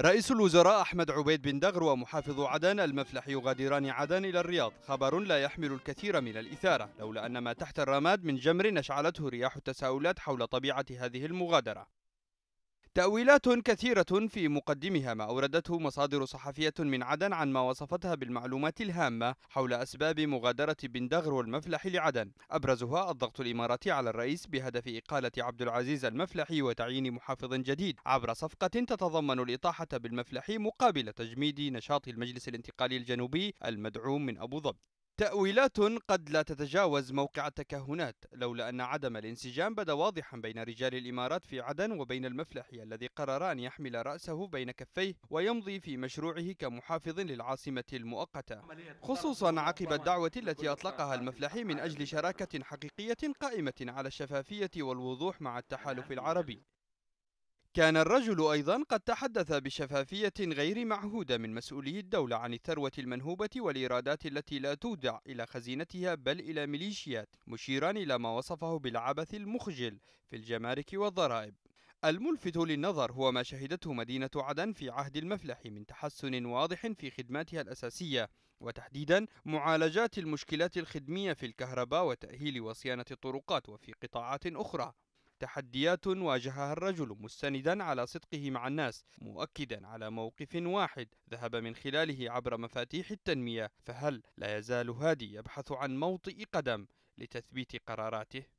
رئيس الوزراء أحمد عبيد بن دغر ومحافظ عدن المفلح يغادران عدن إلى الرياض خبر لا يحمل الكثير من الإثارة لولا أن ما تحت الرماد من جمر أشعلته رياح التساؤلات حول طبيعة هذه المغادرة تأويلات كثيرة في مقدمها ما أوردته مصادر صحفية من عدن عن ما وصفتها بالمعلومات الهامة حول أسباب مغادرة بن دغر والمفلح لعدن أبرزها الضغط الإماراتي على الرئيس بهدف إقالة عبد العزيز المفلحي وتعيين محافظ جديد عبر صفقة تتضمن الإطاحة بالمفلحي مقابل تجميد نشاط المجلس الانتقالي الجنوبي المدعوم من أبو ظبي تأويلات قد لا تتجاوز موقع التكهنات لولا أن عدم الانسجام بدا واضحا بين رجال الإمارات في عدن وبين المفلحي الذي قرر أن يحمل رأسه بين كفيه ويمضي في مشروعه كمحافظ للعاصمة المؤقتة خصوصا عقب الدعوة التي أطلقها المفلحي من أجل شراكة حقيقية قائمة على الشفافية والوضوح مع التحالف العربي كان الرجل أيضا قد تحدث بشفافية غير معهودة من مسؤولي الدولة عن الثروة المنهوبة والإيرادات التي لا تودع إلى خزينتها بل إلى ميليشيات مشيرا إلى ما وصفه بالعبث المخجل في الجمارك والضرائب الملفت للنظر هو ما شهدته مدينة عدن في عهد المفلح من تحسن واضح في خدماتها الأساسية وتحديدا معالجات المشكلات الخدمية في الكهرباء وتأهيل وصيانة الطرقات وفي قطاعات أخرى تحديات واجهها الرجل مستندا على صدقه مع الناس مؤكدا على موقف واحد ذهب من خلاله عبر مفاتيح التنمية فهل لا يزال هادي يبحث عن موطئ قدم لتثبيت قراراته؟